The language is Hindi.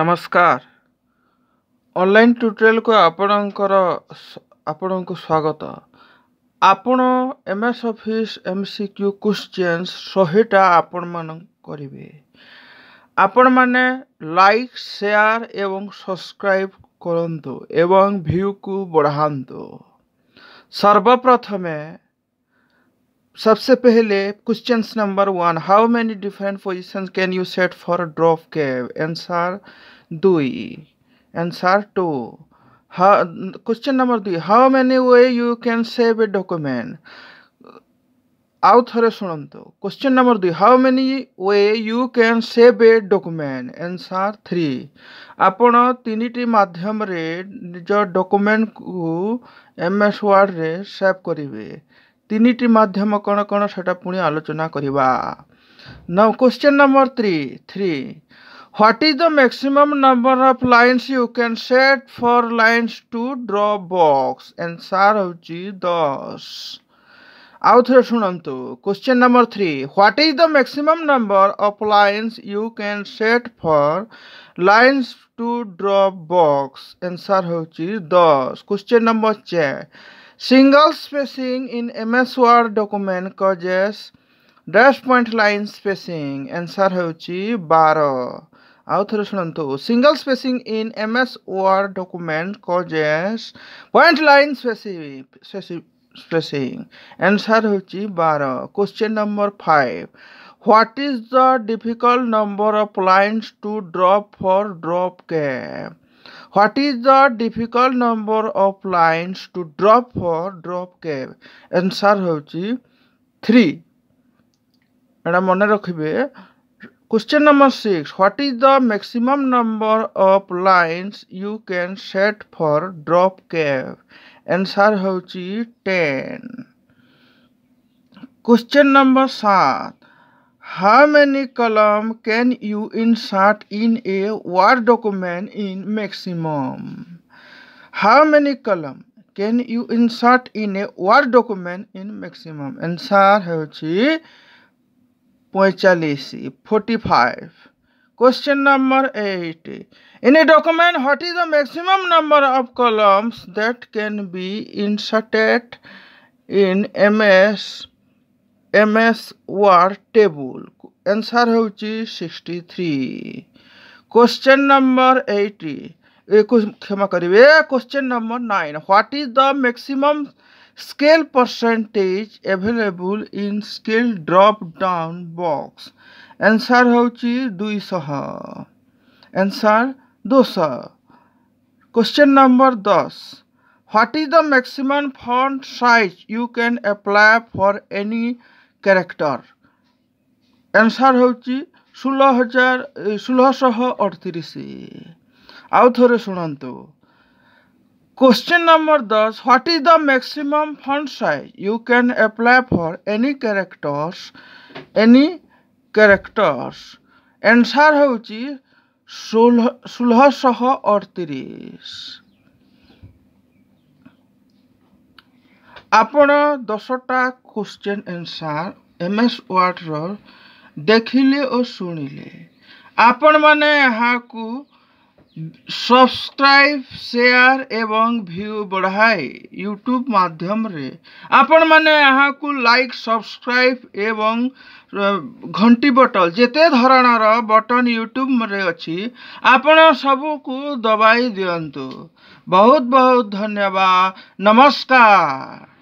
ନମସ୍କାର ଅନଲାଇନ୍ ଟ୍ୟୁଟୋରିଆଲ୍କୁ ଆପଣଙ୍କର ଆପଣଙ୍କୁ ସ୍ୱାଗତ ଆପଣ M S office M C Q questions ଶହେଟା ଆପଣମାନ କରିବେ ଆପଣମାନେ ଲାଇକ୍ ସେୟାର ଏବଂ ସବସ୍କ୍ରାଇବ୍ କରନ୍ତୁ ଏବଂ ଭ୍ୟୁକୁ ବଢ଼ାନ୍ତୁ ସର୍ବପ୍ରଥମେ सबसे पहले question number one how many different position can you set for drop cap answer दुई एंसर टू हा क्वेश्चन नंबर दुई how many way you can save a document आउ थे शुणु क्वेश्चन नंबर दुई how many way you can save a document answer three आपण तीन टी मध्यम निज डॉक्यूमेंट को एम एस वार्ड में सेव करेंगे ତିନିଟି ମାଧ୍ୟମ କ'ଣ କ'ଣ ସେଇଟା ପୁଣି ଆଲୋଚନା କରିବା now question number 3 3 what is the maximum number of lines you can set for lines to draw box answer ହେଉଛି 10 ଆଉ ଥରେ ଶୁଣନ୍ତୁ question number 3 what is the maximum number of lines you can set for lines to draw box answer ହେଉଛି 10 question number 4 Single spacing in MS Word document causes dash point line spacing. Answer ହେଉଛି 12. ଆଉ ଥରେ ଶୁଣନ୍ତୁ single spacing in M S word document କଜେସ୍ ପଏଣ୍ଟ ଲାଇନ୍ ସ୍ପେସିଂ ଆନ୍ସର୍ ହେଉଛି ବାର question number five what is the difficult number of lines to drop for drop cap What is the difficult number of lines to drop for drop cave? Answer ହେଉଛି 3 ଏଟା ମନେ ରଖିବେ Question number 6 What is the maximum number of lines you can set for drop cave? Answer ହେଉଛି 10 Question number 7 how many columns can you insert in a Word document in maximum? How many columns can you insert in a Word document in maximum? Answer ହେଉଛି पैंचालीस forty five question number eight in a document what is the maximum number of columns that can be inserted M S word table answer ହେଉଛି sixty three question number eighty କ୍ଷମା କରିବେ question number nine what is the maximum scale percentage available in scale drop down box answer होची 200 answer 200 question number 10 what is the maximum font size you can apply for any character answer ହେଉଛି ଷୋହଳ ହଜାର ଷୋହଳଶହ ଅଠତିରିଶ ଆଉ ଥରେ ଶୁଣନ୍ତୁ Question number 10 What is the maximum font size you can apply for any characters? Any characters? Answer হচ্ছে ষোলশহ অড়তিরিশ ଆପଣ ଦଶଟା କୋଶ୍ଚିନ୍ ଏନ୍ସାର୍ ଏମ୍ ଏସ୍ ୱାର୍ଡ଼ର ଦେଖିଲେ ଓ ଶୁଣିଲେ ଆପଣମାନେ ଏହାକୁ ସବସ୍କ୍ରାଇବ୍ ସେୟାର ଏବଂ ଭ୍ୟୁ ବଢ଼ାଇ ୟୁଟ୍ୟୁବ୍ ମାଧ୍ୟମରେ ଆପଣମାନେ ଏହାକୁ ଲାଇକ୍ ସବସ୍କ୍ରାଇବ୍ ଏବଂ ଘଣ୍ଟି ବଟନ୍ ଯେତେ ଧରଣର ବଟନ୍ ୟୁଟ୍ୟୁବ୍ରେ ଅଛି ଆପଣ ସବୁକୁ ଦବାଇ ଦିଅନ୍ତୁ ବହୁତ ବହୁତ ଧନ୍ୟବାଦ ନମସ୍କାର